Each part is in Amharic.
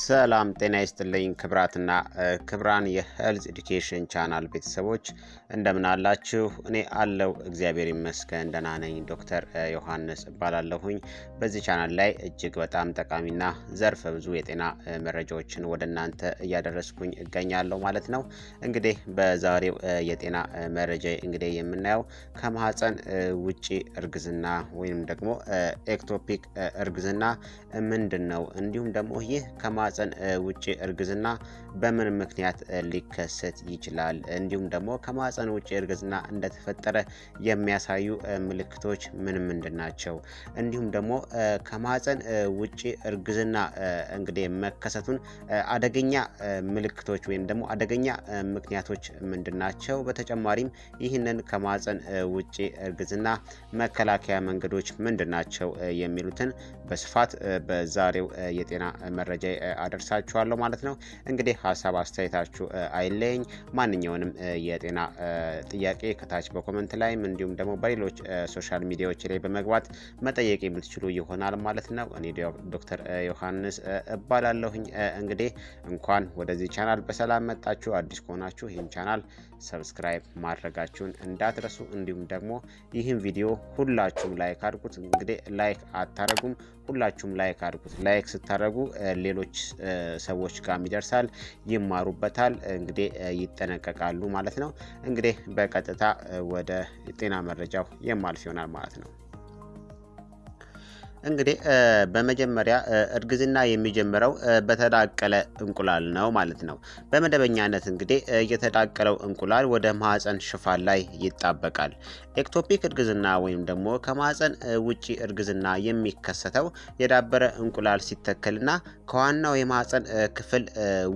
ሰላም ጤና ይስጥልኝ ክብራትና ክብራን የሄልዝ ኤዱኬሽን ቻናል ቤተሰቦች እንደምን አላችሁ? እኔ አለው እግዚአብሔር ይመስገን ደህና ነኝ። ዶክተር ዮሐንስ እባላለሁኝ። በዚህ ቻናል ላይ እጅግ በጣም ጠቃሚና ዘርፈ ብዙ የጤና መረጃዎችን ወደ እናንተ እያደረስኩኝ እገኛለሁ ማለት ነው። እንግዲህ በዛሬው የጤና መረጃ እንግዲህ የምናየው ከማህፀን ውጪ እርግዝና ወይም ደግሞ ኤክቶፒክ እርግዝና ምንድን ነው እንዲሁም ደግሞ ይህ ከማ ከማፀን ውጭ እርግዝና በምን ምክንያት ሊከሰት ይችላል? እንዲሁም ደግሞ ከማፀን ውጭ እርግዝና እንደተፈጠረ የሚያሳዩ ምልክቶች ምን ምንድን ናቸው? እንዲሁም ደግሞ ከማፀን ውጭ እርግዝና እንግዲህ መከሰቱን አደገኛ ምልክቶች ወይም ደግሞ አደገኛ ምክንያቶች ምንድን ናቸው? በተጨማሪም ይህንን ከማፀን ውጭ እርግዝና መከላከያ መንገዶች ምንድን ናቸው የሚሉትን በስፋት በዛሬው የጤና መረጃ አደርሳችኋለሁ ማለት ነው። እንግዲህ ሀሳብ አስተያየታችሁ አይለኝ ማንኛውንም የጤና ጥያቄ ከታች በኮመንት ላይም እንዲሁም ደግሞ በሌሎች ሶሻል ሚዲያዎች ላይ በመግባት መጠየቅ የምትችሉ ይሆናል ማለት ነው። እኔ ዶክተር ዮሐንስ እባላለሁኝ። እንግዲህ እንኳን ወደዚህ ቻናል በሰላም መጣችሁ። አዲስ ከሆናችሁ ይህን ቻናል ሰብስክራይብ ማድረጋችሁን እንዳትረሱ፣ እንዲሁም ደግሞ ይህን ቪዲዮ ሁላችሁም ላይክ አድርጉት። እንግዲህ ላይክ አታደርጉም ሁላችሁም ላይክ አድርጉት። ላይክ ስታደርጉ ሌሎች ሰዎች ጋርም ይደርሳል፣ ይማሩበታል፣ እንግዲህ ይጠነቀቃሉ ማለት ነው። እንግዲህ በቀጥታ ወደ ጤና መረጃው የማልፍ ይሆናል ማለት ነው። እንግዲህ በመጀመሪያ እርግዝና የሚጀምረው በተዳቀለ እንቁላል ነው ማለት ነው። በመደበኛነት እንግዲህ የተዳቀለው እንቁላል ወደ ማህፀን ሽፋን ላይ ይጣበቃል። ኤክቶፒክ እርግዝና ወይም ደግሞ ከማህፀን ውጪ እርግዝና የሚከሰተው የዳበረ እንቁላል ሲተከልና ከዋናው የማህፀን ክፍል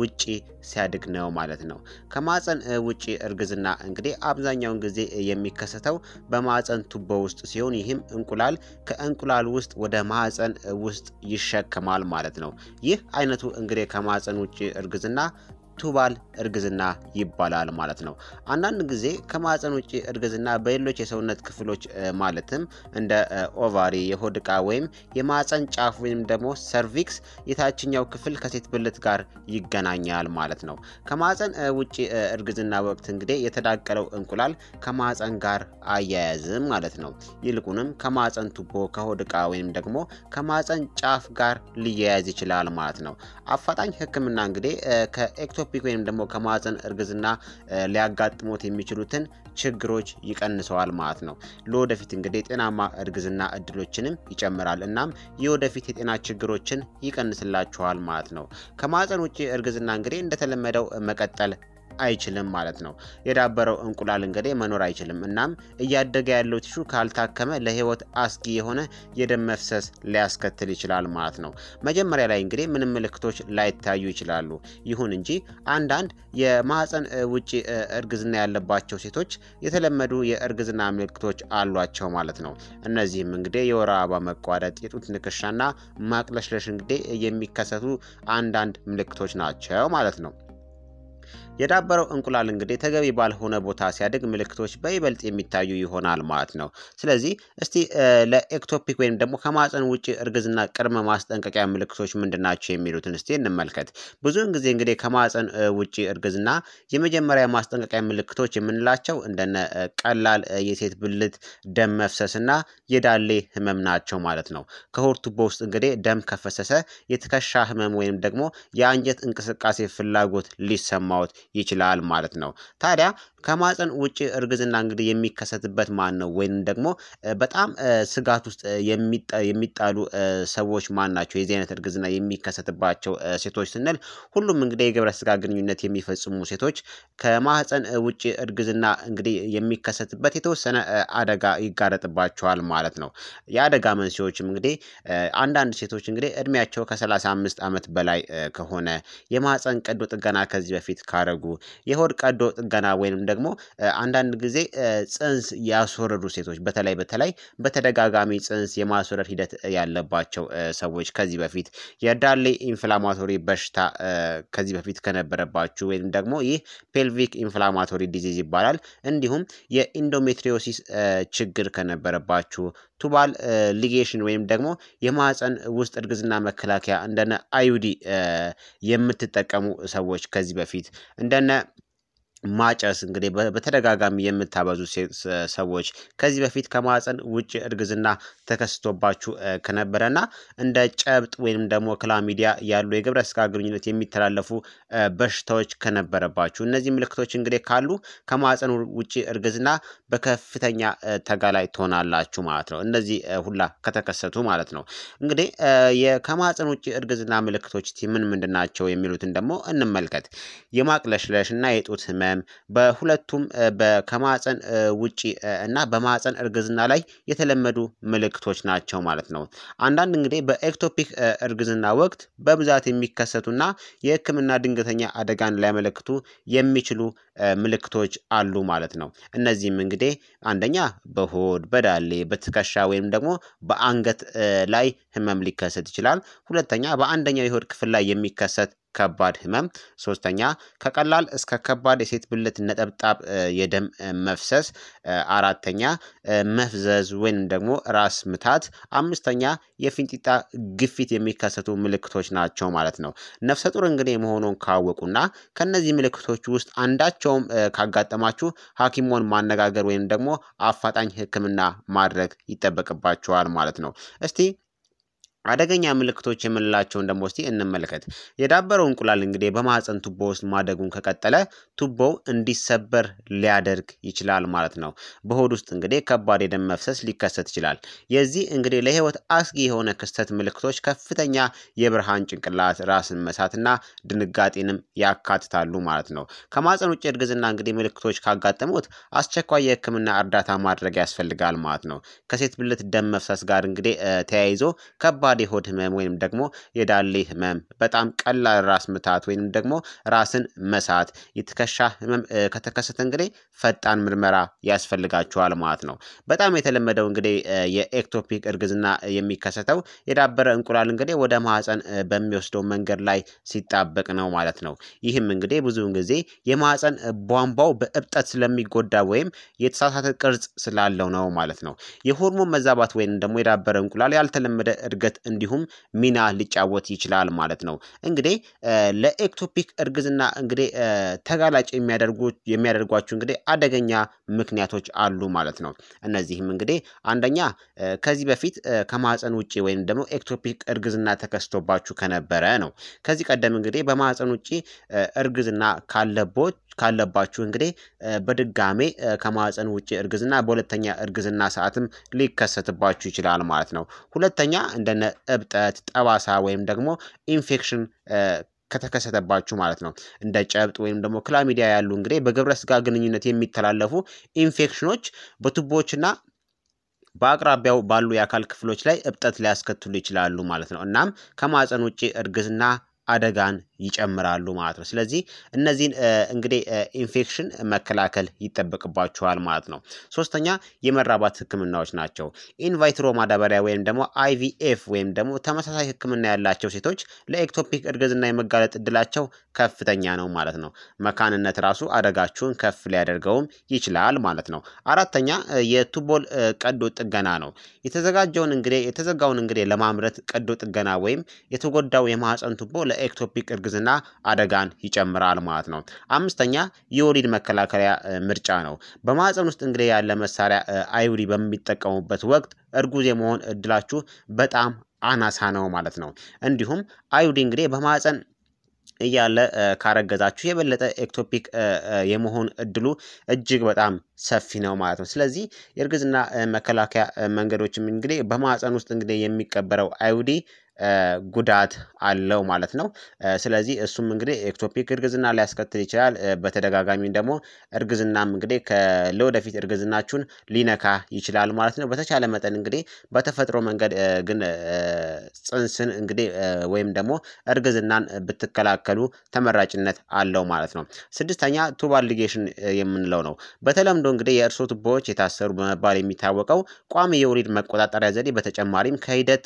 ውጪ ሲያድግ ነው ማለት ነው። ከማህፀን ውጪ እርግዝና እንግዲህ አብዛኛውን ጊዜ የሚከሰተው በማህፀን ቱቦ ውስጥ ሲሆን ይህም እንቁላል ከእንቁላል ውስጥ ወደ ማህፀን ውስጥ ይሸከማል ማለት ነው። ይህ አይነቱ እንግዲህ ከማህፀን ውጭ እርግዝና ቱባል እርግዝና ይባላል ማለት ነው። አንዳንድ ጊዜ ከማህፀን ውጭ እርግዝና በሌሎች የሰውነት ክፍሎች ማለትም እንደ ኦቫሪ፣ የሆድ እቃ ወይም የማህፀን ጫፍ ወይም ደግሞ ሰርቪክስ የታችኛው ክፍል ከሴት ብልት ጋር ይገናኛል ማለት ነው። ከማህፀን ውጭ እርግዝና ወቅት እንግዲህ የተዳቀለው እንቁላል ከማህፀን ጋር አያያዝም ማለት ነው። ይልቁንም ከማህፀን ቱቦ፣ ከሆድ ወይም ደግሞ ከማህፀን ጫፍ ጋር ሊያያዝ ይችላል ማለት ነው። አፋጣኝ ሕክምና እንግዲህ ከኤክቶ ኤክቶፒክ ወይም ደግሞ ከማህፀን እርግዝና ሊያጋጥሞት የሚችሉትን ችግሮች ይቀንሰዋል ማለት ነው። ለወደፊት እንግዲህ ጤናማ እርግዝና እድሎችንም ይጨምራል። እናም የወደፊት የጤና ችግሮችን ይቀንስላችኋል ማለት ነው። ከማህፀን ውጭ እርግዝና እንግዲህ እንደተለመደው መቀጠል አይችልም ማለት ነው። የዳበረው እንቁላል እንግዲህ መኖር አይችልም። እናም እያደገ ያለው ቲሹ ካልታከመ ለህይወት አስጊ የሆነ የደም መፍሰስ ሊያስከትል ይችላል ማለት ነው። መጀመሪያ ላይ እንግዲህ ምንም ምልክቶች ላይታዩ ይችላሉ። ይሁን እንጂ አንዳንድ የማህፀን ውጪ እርግዝና ያለባቸው ሴቶች የተለመዱ የእርግዝና ምልክቶች አሏቸው ማለት ነው። እነዚህም እንግዲህ የወር አበባ መቋረጥ፣ የጡት ንክሻና ማቅለሽለሽ እንግዲህ የሚከሰቱ አንዳንድ ምልክቶች ናቸው ማለት ነው። የዳበረው እንቁላል እንግዲህ ተገቢ ባልሆነ ቦታ ሲያድግ ምልክቶች በይበልጥ የሚታዩ ይሆናል ማለት ነው። ስለዚህ እስቲ ለኤክቶፒክ ወይም ደግሞ ከማፀን ውጭ እርግዝና ቅድመ ማስጠንቀቂያ ምልክቶች ናቸው የሚሉትን እስቲ እንመልከት። ብዙውን ጊዜ እንግዲህ ከማፀን ውጭ እርግዝና የመጀመሪያ ማስጠንቀቂያ ምልክቶች የምንላቸው እንደነ ቀላል የሴት ብልት፣ ደም መፍሰስና የዳሌ ህመም ናቸው ማለት ነው። ከሆድ ቱቦ ውስጥ እንግዲህ ደም ከፈሰሰ የትከሻ ህመም ወይም ደግሞ የአንጀት እንቅስቃሴ ፍላጎት ሊሰማው ሊያመጣዎት ይችላል ማለት ነው። ታዲያ ከማፀን ውጭ እርግዝና እንግዲህ የሚከሰትበት ማን ነው? ወይም ደግሞ በጣም ስጋት ውስጥ የሚጣሉ ሰዎች ማን ናቸው? የዚህ አይነት እርግዝና የሚከሰትባቸው ሴቶች ስንል ሁሉም እንግዲህ የግብረ ስጋ ግንኙነት የሚፈጽሙ ሴቶች ከማህፀን ውጭ እርግዝና እንግዲህ የሚከሰትበት የተወሰነ አደጋ ይጋረጥባቸዋል ማለት ነው። የአደጋ መንስኤዎችም እንግዲህ አንዳንድ ሴቶች እንግዲህ እድሜያቸው ከሰላሳ አምስት ዓመት በላይ ከሆነ የማህፀን ቀዶ ጥገና ከዚህ በፊት ካረጉ የሆድ ቀዶ ጥገና ወይንም ደግሞ አንዳንድ ጊዜ ጽንስ ያስወረዱ ሴቶች በተለይ በተለይ በተደጋጋሚ ጽንስ የማስወረድ ሂደት ያለባቸው ሰዎች ከዚህ በፊት የዳሌ ኢንፍላማቶሪ በሽታ ከዚህ በፊት ከነበረባችሁ ወይም ደግሞ ይህ ፔልቪክ ኢንፍላማቶሪ ዲዚዝ ይባላል። እንዲሁም የኢንዶሜትሪዮሲስ ችግር ከነበረባችሁ ቱባል ሊጌሽን ወይም ደግሞ የማህፀን ውስጥ እርግዝና መከላከያ እንደነ አዩዲ የምትጠቀሙ ሰዎች ከዚህ በፊት እንደነ ማጨስ እንግዲህ በተደጋጋሚ የምታበዙ ሰዎች ከዚህ በፊት ከማፀን ውጭ እርግዝና ተከስቶባችሁ ከነበረና እንደ ጨብጥ ወይም ደግሞ ክላሚዲያ ያሉ የግብረ ስጋ ግንኙነት የሚተላለፉ በሽታዎች ከነበረባችሁ እነዚህ ምልክቶች እንግዲህ ካሉ ከማፀን ውጭ እርግዝና በከፍተኛ ተጋላይ ትሆናላችሁ ማለት ነው። እነዚህ ሁላ ከተከሰቱ ማለት ነው። እንግዲህ ከማፀን ውጭ እርግዝና ምልክቶች ምን ምንድን ናቸው የሚሉትን ደግሞ እንመልከት። የማቅለሽለሽ እና የጡት ህመም በሁለቱም ከማፀን ውጪ እና በማህፀን እርግዝና ላይ የተለመዱ ምልክቶች ናቸው ማለት ነው። አንዳንድ እንግዲህ በኤክቶፒክ እርግዝና ወቅት በብዛት የሚከሰቱና የህክምና ድንገተኛ አደጋን ሊያመለክቱ የሚችሉ ምልክቶች አሉ ማለት ነው። እነዚህም እንግዲህ አንደኛ በሆድ፣ በዳሌ፣ በትከሻ ወይም ደግሞ በአንገት ላይ ህመም ሊከሰት ይችላል። ሁለተኛ በአንደኛው የሆድ ክፍል ላይ የሚከሰት ከባድ ህመም። ሶስተኛ ከቀላል እስከ ከባድ የሴት ብልት ነጠብጣብ የደም መፍሰስ። አራተኛ መፍዘዝ ወይም ደግሞ ራስ ምታት። አምስተኛ የፊንጢጣ ግፊት የሚከሰቱ ምልክቶች ናቸው ማለት ነው። ነፍሰ ጡር እንግዲህ መሆኑን ካወቁና ከእነዚህ ምልክቶች ውስጥ አንዳች ማናቸውም ካጋጠማችሁ ሐኪሞን ማነጋገር ወይም ደግሞ አፋጣኝ ሕክምና ማድረግ ይጠበቅባቸዋል ማለት ነው። እስቲ አደገኛ ምልክቶች የምንላቸውን ደግሞ እስቲ እንመልከት። የዳበረው እንቁላል እንግዲህ በማህፀን ቱቦ ውስጥ ማደጉን ከቀጠለ ቱቦው እንዲሰበር ሊያደርግ ይችላል ማለት ነው። በሆድ ውስጥ እንግዲህ ከባድ የደም መፍሰስ ሊከሰት ይችላል። የዚህ እንግዲህ ለህይወት አስጊ የሆነ ክስተት ምልክቶች ከፍተኛ የብርሃን ጭንቅላት፣ ራስን መሳትና ድንጋጤንም ያካትታሉ ማለት ነው። ከማህፀን ውጭ እርግዝና እንግዲህ ምልክቶች ካጋጠሙት አስቸኳይ የህክምና እርዳታ ማድረግ ያስፈልጋል ማለት ነው። ከሴት ብልት ደም መፍሰስ ጋር እንግዲህ ተያይዞ ከባድ ከባድ የሆድ ህመም ወይም ደግሞ የዳሌ ህመም፣ በጣም ቀላል ራስ ምታት ወይም ደግሞ ራስን መሳት፣ የትከሻ ህመም ከተከሰተ እንግዲህ ፈጣን ምርመራ ያስፈልጋቸዋል ማለት ነው። በጣም የተለመደው እንግዲህ የኤክቶፒክ እርግዝና የሚከሰተው የዳበረ እንቁላል እንግዲህ ወደ ማህፀን በሚወስደው መንገድ ላይ ሲጣበቅ ነው ማለት ነው። ይህም እንግዲህ ብዙውን ጊዜ የማህፀን ቧንቧው በእብጠት ስለሚጎዳ ወይም የተሳሳተ ቅርጽ ስላለው ነው ማለት ነው። የሆርሞን መዛባት ወይም ደግሞ የዳበረ እንቁላል ያልተለመደ እድገት እንዲሁም ሚና ሊጫወት ይችላል ማለት ነው። እንግዲህ ለኤክቶፒክ እርግዝና እንግዲህ ተጋላጭ የሚያደርጓቸው እንግዲህ አደገኛ ምክንያቶች አሉ ማለት ነው። እነዚህም እንግዲህ አንደኛ ከዚህ በፊት ከማህፀን ውጭ ወይም ደግሞ ኤክቶፒክ እርግዝና ተከስቶባችሁ ከነበረ ነው። ከዚህ ቀደም እንግዲህ በማህፀን ውጭ እርግዝና ካለቦች ካለባችሁ እንግዲህ በድጋሜ ከማህፀን ውጭ እርግዝና በሁለተኛ እርግዝና ሰዓትም ሊከሰትባችሁ ይችላል ማለት ነው። ሁለተኛ እንደነ እብጠት፣ ጠባሳ ወይም ደግሞ ኢንፌክሽን ከተከሰተባችሁ ማለት ነው። እንደ ጨብጥ ወይም ደግሞ ክላሚዲያ ያሉ እንግዲህ በግብረ ስጋ ግንኙነት የሚተላለፉ ኢንፌክሽኖች በቱቦዎችና በአቅራቢያው ባሉ የአካል ክፍሎች ላይ እብጠት ሊያስከትሉ ይችላሉ ማለት ነው። እናም ከማፀን ውጭ እርግዝና አደጋን ይጨምራሉ ማለት ነው። ስለዚህ እነዚህን እንግዲህ ኢንፌክሽን መከላከል ይጠበቅባችኋል ማለት ነው። ሶስተኛ የመራባት ህክምናዎች ናቸው። ኢንቫይትሮ ማዳበሪያ ወይም ደግሞ አይቪኤፍ ወይም ደግሞ ተመሳሳይ ህክምና ያላቸው ሴቶች ለኤክቶፒክ እርግዝና የመጋለጥ እድላቸው ከፍተኛ ነው ማለት ነው። መካንነት ራሱ አደጋችሁን ከፍ ሊያደርገውም ይችላል ማለት ነው። አራተኛ የቱቦል ቀዶ ጥገና ነው። የተዘጋጀውን እንግዲህ የተዘጋውን እንግዲህ ለማምረት ቀዶ ጥገና ወይም የተጎዳው የማህፀን ቱቦ ለኤክቶፒክ እርግዝና አደጋን ይጨምራል ማለት ነው። አምስተኛ የወሊድ መከላከያ ምርጫ ነው። በማህፀን ውስጥ እንግዲህ ያለ መሳሪያ አይዩዲ በሚጠቀሙበት ወቅት እርጉዝ የመሆን እድላችሁ በጣም አናሳ ነው ማለት ነው። እንዲሁም አይዩዲ እንግዲህ በማህፀን እያለ ካረገዛችሁ የበለጠ ኤክቶፒክ የመሆን እድሉ እጅግ በጣም ሰፊ ነው ማለት ነው። ስለዚህ የእርግዝና መከላከያ መንገዶችም እንግዲህ በማህፀን ውስጥ እንግዲህ የሚቀበረው አይዩዲ ጉዳት አለው ማለት ነው። ስለዚህ እሱም እንግዲህ ኤክቶፒክ እርግዝና ሊያስከትል ይችላል። በተደጋጋሚም ደግሞ እርግዝናም እንግዲህ ለወደፊት እርግዝናችሁን ሊነካ ይችላል ማለት ነው። በተቻለ መጠን እንግዲህ በተፈጥሮ መንገድ ግን ጽንስን እንግዲህ ወይም ደግሞ እርግዝናን ብትከላከሉ ተመራጭነት አለው ማለት ነው። ስድስተኛ ቱብ አሊጌሽን የምንለው ነው። በተለምዶ እንግዲህ የእርሶ ቱቦዎች የታሰሩ በመባል የሚታወቀው ቋሚ የወሊድ መቆጣጠሪያ ዘዴ በተጨማሪም ከሂደት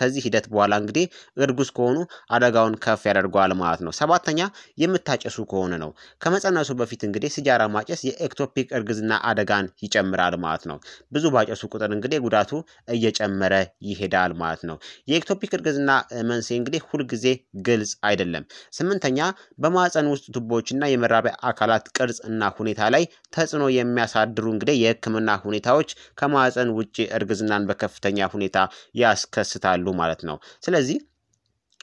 ከዚህ ሂደት በኋላ እንግዲህ እርጉዝ ከሆኑ አደጋውን ከፍ ያደርገዋል ማለት ነው። ሰባተኛ የምታጨሱ ከሆነ ነው። ከመጸነሱ በፊት እንግዲህ ሲጃራ ማጨስ የኤክቶፒክ እርግዝና አደጋን ይጨምራል ማለት ነው። ብዙ ባጨሱ ቁጥር እንግዲህ ጉዳቱ እየጨመረ ይሄዳል ማለት ነው። የኤክቶፒክ እርግዝና መንስኤ እንግዲህ ሁልጊዜ ግልጽ አይደለም። ስምንተኛ በማህፀን ውስጥ ቱቦዎችና የመራቢያ አካላት ቅርጽ እና ሁኔታ ላይ ተጽዕኖ የሚያሳድሩ እንግዲህ የህክምና ሁኔታዎች ከማህፀን ውጭ እርግዝናን በከፍተኛ ሁኔታ ያስከስታሉ ማለት ነው። ስለዚህ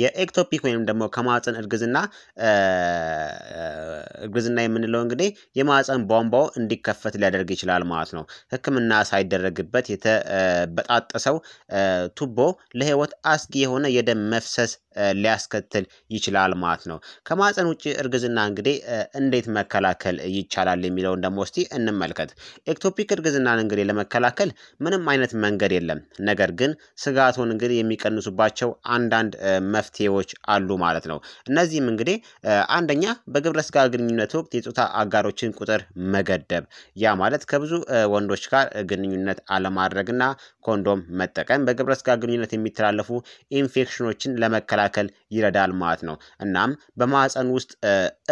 የኤክቶፒክ ወይም ደግሞ ከማህፀን እርግዝና እርግዝና የምንለው እንግዲህ የማህፀን ቧንቧው እንዲከፈት ሊያደርግ ይችላል ማለት ነው። ሕክምና ሳይደረግበት የተበጣጠሰው ቱቦ ለህይወት አስጊ የሆነ የደም መፍሰስ ሊያስከትል ይችላል ማለት ነው። ከማህፀን ውጭ እርግዝና እንግዲህ እንዴት መከላከል ይቻላል የሚለውን ደግሞ እስቲ እንመልከት። ኤክቶፒክ እርግዝናን እንግዲህ ለመከላከል ምንም አይነት መንገድ የለም። ነገር ግን ስጋቱን እንግዲህ የሚቀንሱባቸው አንዳንድ መፍትሄዎች አሉ ማለት ነው። እነዚህም እንግዲህ አንደኛ በግብረ ስጋ ግንኙነት ወቅት የፆታ አጋሮችን ቁጥር መገደብ፣ ያ ማለት ከብዙ ወንዶች ጋር ግንኙነት አለማድረግና ኮንዶም መጠቀም በግብረ ስጋ ግንኙነት የሚተላለፉ ኢንፌክሽኖችን ለመከላከል ለመከላከል ይረዳል ማለት ነው። እናም በማህፀን ውስጥ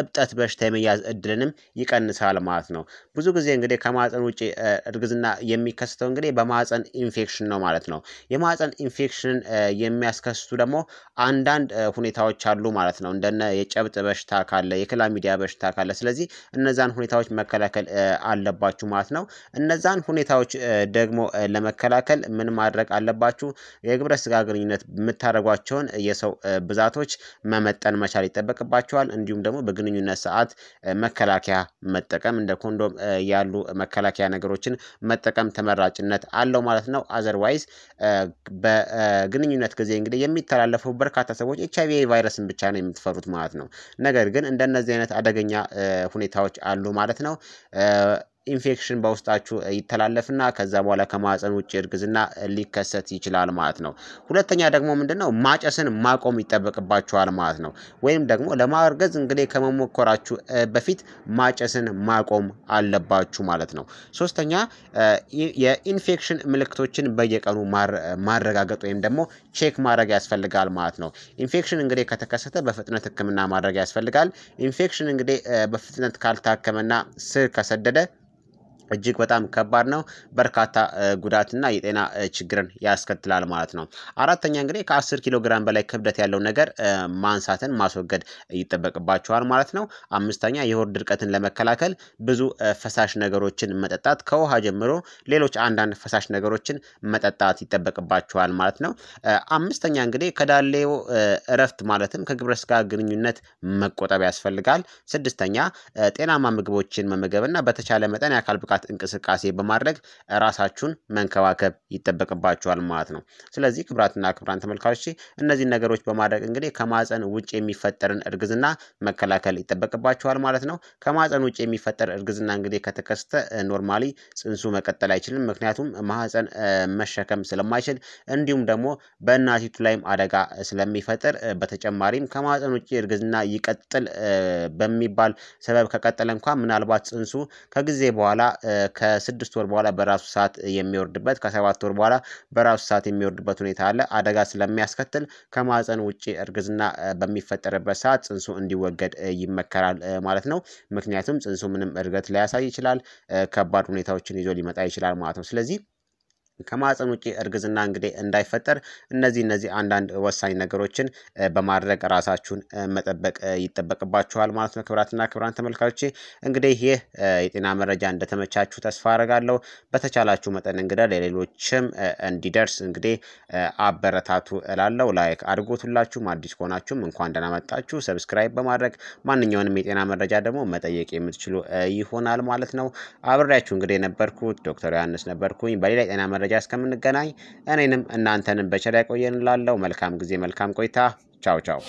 እብጠት በሽታ የመያዝ እድልንም ይቀንሳል ማለት ነው። ብዙ ጊዜ እንግዲህ ከማህፀን ውጭ እርግዝና የሚከሰተው እንግዲህ በማህፀን ኢንፌክሽን ነው ማለት ነው። የማህፀን ኢንፌክሽንን የሚያስከስቱ ደግሞ አንዳንድ ሁኔታዎች አሉ ማለት ነው። እንደነ የጨብጥ በሽታ ካለ፣ የክላሚዲያ በሽታ ካለ፣ ስለዚህ እነዛን ሁኔታዎች መከላከል አለባችሁ ማለት ነው። እነዛን ሁኔታዎች ደግሞ ለመከላከል ምን ማድረግ አለባችሁ? የግብረ ስጋ ግንኙነት የምታደርጓቸውን የሰው ብዛቶች መመጠን መቻል ይጠበቅባቸዋል። እንዲሁም ደግሞ በግንኙነት ሰዓት መከላከያ መጠቀም እንደ ኮንዶም ያሉ መከላከያ ነገሮችን መጠቀም ተመራጭነት አለው ማለት ነው። አዘርዋይዝ በግንኙነት ጊዜ እንግዲህ የሚተላለፉ በርካታ ሰዎች ኤች አይቪ ቫይረስን ብቻ ነው የምትፈሩት ማለት ነው። ነገር ግን እንደነዚህ አይነት አደገኛ ሁኔታዎች አሉ ማለት ነው። ኢንፌክሽን በውስጣችሁ ይተላለፍና ከዛ በኋላ ከማህፀን ውጭ እርግዝና ሊከሰት ይችላል ማለት ነው። ሁለተኛ ደግሞ ምንድን ነው ማጨስን ማቆም ይጠበቅባችኋል ማለት ነው። ወይም ደግሞ ለማርገዝ እንግዲህ ከመሞከራችሁ በፊት ማጨስን ማቆም አለባችሁ ማለት ነው። ሶስተኛ የኢንፌክሽን ምልክቶችን በየቀኑ ማረጋገጥ ወይም ደግሞ ቼክ ማድረግ ያስፈልጋል ማለት ነው። ኢንፌክሽን እንግዲህ ከተከሰተ በፍጥነት ሕክምና ማድረግ ያስፈልጋል። ኢንፌክሽን እንግዲህ በፍጥነት ካልታከመና ስር ከሰደደ እጅግ በጣም ከባድ ነው። በርካታ ጉዳትና የጤና ችግርን ያስከትላል ማለት ነው። አራተኛ እንግዲህ ከ10 ኪሎ ግራም በላይ ክብደት ያለው ነገር ማንሳትን ማስወገድ ይጠበቅባቸዋል ማለት ነው። አምስተኛ የሆድ ድርቀትን ለመከላከል ብዙ ፈሳሽ ነገሮችን መጠጣት ከውሃ ጀምሮ ሌሎች አንዳንድ ፈሳሽ ነገሮችን መጠጣት ይጠበቅባቸዋል ማለት ነው። አምስተኛ እንግዲህ ከዳሌው እረፍት ማለትም ከግብረ ስጋ ግንኙነት መቆጠብ ያስፈልጋል። ስድስተኛ ጤናማ ምግቦችን መመገብና በተቻለ መጠን የአካል ብቃት የማጥቃት እንቅስቃሴ በማድረግ ራሳችሁን መንከባከብ ይጠበቅባችኋል ማለት ነው። ስለዚህ ክብራትና ክብራን ተመልካቾች እነዚህን ነገሮች በማድረግ እንግዲህ ከማፀን ውጭ የሚፈጠርን እርግዝና መከላከል ይጠበቅባችኋል ማለት ነው። ከማፀን ውጭ የሚፈጠር እርግዝና እንግዲህ ከተከሰተ ኖርማሊ ጽንሱ መቀጠል አይችልም። ምክንያቱም ማህፀን መሸከም ስለማይችል እንዲሁም ደግሞ በእናቲቱ ላይም አደጋ ስለሚፈጥር በተጨማሪም ከማፀን ውጭ እርግዝና ይቀጥል በሚባል ሰበብ ከቀጠለ እንኳ ምናልባት ጽንሱ ከጊዜ በኋላ ከስድስት ወር በኋላ በራሱ ሰዓት የሚወርድበት ከሰባት ወር በኋላ በራሱ ሰዓት የሚወርድበት ሁኔታ አለ። አደጋ ስለሚያስከትል ከማህፀን ውጭ እርግዝና በሚፈጠርበት ሰዓት ጽንሱ እንዲወገድ ይመከራል ማለት ነው። ምክንያቱም ጽንሱ ምንም እድገት ላያሳይ ይችላል። ከባድ ሁኔታዎችን ይዞ ሊመጣ ይችላል ማለት ነው። ስለዚህ ከማህፀን ውጭ እርግዝና እንግዲህ እንዳይፈጠር እነዚህ እነዚህ አንዳንድ ወሳኝ ነገሮችን በማድረግ ራሳችሁን መጠበቅ ይጠበቅባችኋል ማለት ነው። ክብራትና ክብራን ተመልካቾች እንግዲህ ይህ የጤና መረጃ እንደተመቻችሁ ተስፋ አረጋለሁ። በተቻላችሁ መጠን እንግዲህ ለሌሎችም እንዲደርስ እንግዲህ አበረታቱ እላለሁ። ላይክ አድርጉት። ሁላችሁም አዲስ ከሆናችሁም እንኳን ደህና መጣችሁ። ሰብስክራይብ በማድረግ ማንኛውንም የጤና መረጃ ደግሞ መጠየቅ የምትችሉ ይሆናል ማለት ነው። አብሬያችሁ እንግዲህ የነበርኩት ዶክተር ዮሐንስ ነበርኩኝ። በሌላ የጤና መረጃ መረጃ እስከምንገናኝ እኔንም እናንተንም በቸር ያቆየን መልካም ጊዜ፣ መልካም ቆይታ። ቻው ቻው።